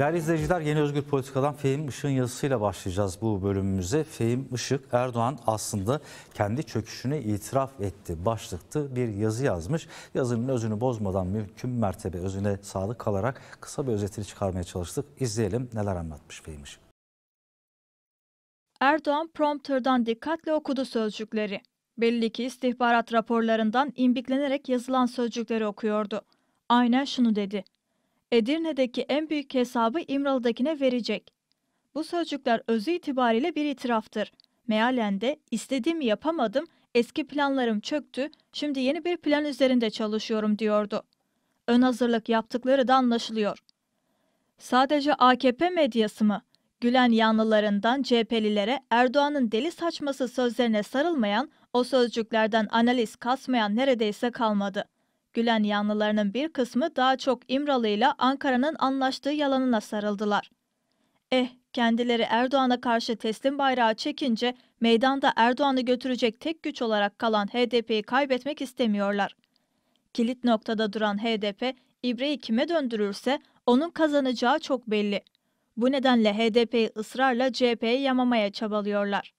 Değerli izleyiciler Yeni Özgür Politika'dan Fehim Işık'ın yazısıyla başlayacağız bu bölümümüze. Fehim Işık Erdoğan aslında kendi çöküşünü itiraf etti. Başlıktı bir yazı yazmış. Yazının özünü bozmadan mümkün mertebe özüne sadık kalarak kısa bir özetini çıkarmaya çalıştık. İzleyelim neler anlatmış Fehim Işık. Erdoğan prompterdan dikkatle okudu sözcükleri. Belli ki istihbarat raporlarından imbiklenerek yazılan sözcükleri okuyordu. Aynen şunu dedi. Edirne'deki en büyük hesabı İmralı'dakine verecek. Bu sözcükler özü itibariyle bir itiraftır. Mealen de istediğimi yapamadım, eski planlarım çöktü, şimdi yeni bir plan üzerinde çalışıyorum diyordu. Ön hazırlık yaptıkları da anlaşılıyor. Sadece AKP medyası mı? Gülen yanlılarından CHP'lilere Erdoğan'ın deli saçması sözlerine sarılmayan, o sözcüklerden analiz kasmayan neredeyse kalmadı. Gülen yanlılarının bir kısmı daha çok İmralı ile Ankara'nın anlaştığı yalanına sarıldılar. Eh, kendileri Erdoğan'a karşı teslim bayrağı çekince meydanda Erdoğan'ı götürecek tek güç olarak kalan HDP'yi kaybetmek istemiyorlar. Kilit noktada duran HDP, ibreyi kime döndürürse onun kazanacağı çok belli. Bu nedenle HDP'yi ısrarla CHP'ye yamamaya çabalıyorlar.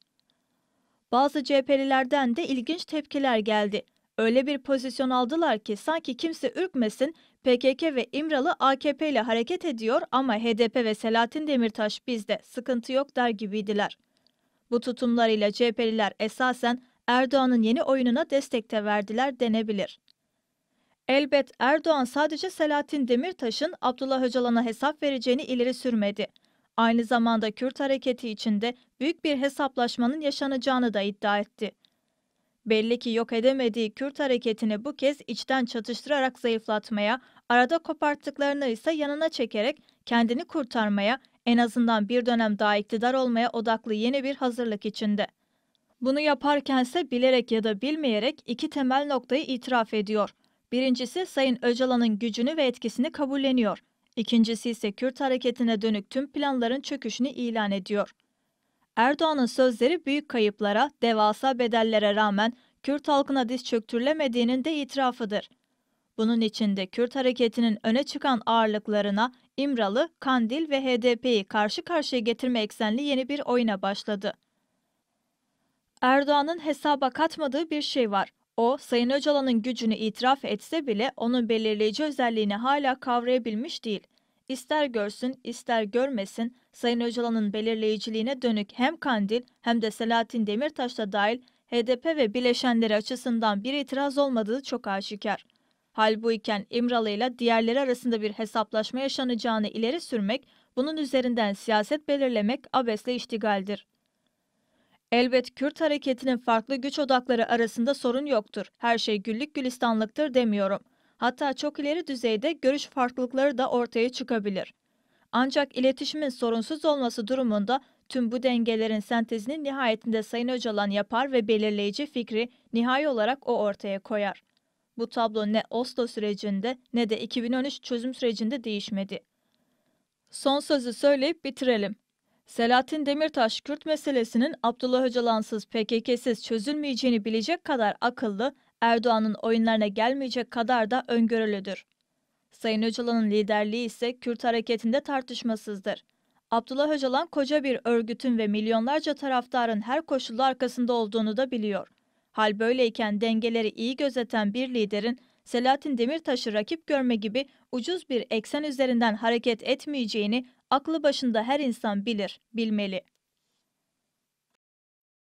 Bazı CHP'lilerden de ilginç tepkiler geldi. Öyle bir pozisyon aldılar ki sanki kimse ürkmesin PKK ve İmralı AKP ile hareket ediyor ama HDP ve Selahattin Demirtaş bizde sıkıntı yok der gibiydiler. Bu tutumlarıyla CHP'liler esasen Erdoğan'ın yeni oyununa destekte de verdiler denebilir. Elbet Erdoğan sadece Selahattin Demirtaş'ın Abdullah Öcalan'a hesap vereceğini ileri sürmedi. Aynı zamanda Kürt hareketi içinde büyük bir hesaplaşmanın yaşanacağını da iddia etti. Belli ki yok edemediği Kürt hareketini bu kez içten çatıştırarak zayıflatmaya, arada koparttıklarını ise yanına çekerek kendini kurtarmaya, en azından bir dönem daha iktidar olmaya odaklı yeni bir hazırlık içinde. Bunu yaparkense bilerek ya da bilmeyerek iki temel noktayı itiraf ediyor. Birincisi Sayın Öcalan'ın gücünü ve etkisini kabulleniyor. İkincisi ise Kürt hareketine dönük tüm planların çöküşünü ilan ediyor. Erdoğan'ın sözleri büyük kayıplara, devasa bedellere rağmen Kürt halkına diz çöktürülemediğinin de itirafıdır. Bunun içinde Kürt hareketinin öne çıkan ağırlıklarına İmralı, Kandil ve HDP'yi karşı karşıya getirme eksenli yeni bir oyuna başladı. Erdoğan'ın hesaba katmadığı bir şey var. O, Sayın Öcalan'ın gücünü itiraf etse bile onun belirleyici özelliğini hala kavrayabilmiş değil. İster görsün ister görmesin Sayın Öcalan'ın belirleyiciliğine dönük hem Kandil hem de Selahattin Demirtaş da dahil HDP ve bileşenleri açısından bir itiraz olmadığı çok aşikar. Hal bu iken İmralı ile diğerleri arasında bir hesaplaşma yaşanacağını ileri sürmek, bunun üzerinden siyaset belirlemek abesle iştigaldir. Elbet Kürt hareketinin farklı güç odakları arasında sorun yoktur. Her şey güllük gülistanlıktır demiyorum. Hatta çok ileri düzeyde görüş farklılıkları da ortaya çıkabilir. Ancak iletişimin sorunsuz olması durumunda tüm bu dengelerin sentezini nihayetinde Sayın Öcalan yapar ve belirleyici fikri nihai olarak o ortaya koyar. Bu tablo ne Oslo sürecinde ne de 2013 çözüm sürecinde değişmedi. Son sözü söyleyip bitirelim. Selahattin Demirtaş Kürt meselesinin Abdullah Öcalansız PKK'siz çözülmeyeceğini bilecek kadar akıllı, Erdoğan'ın oyunlarına gelmeyecek kadar da öngörülüdür. Sayın Öcalan'ın liderliği ise Kürt hareketinde tartışmasızdır. Abdullah Öcalan koca bir örgütün ve milyonlarca taraftarın her koşulda arkasında olduğunu da biliyor. Hal böyleyken dengeleri iyi gözeten bir liderin Selahattin Demirtaş'ı rakip görme gibi ucuz bir eksen üzerinden hareket etmeyeceğini aklı başında her insan bilir, bilmeli.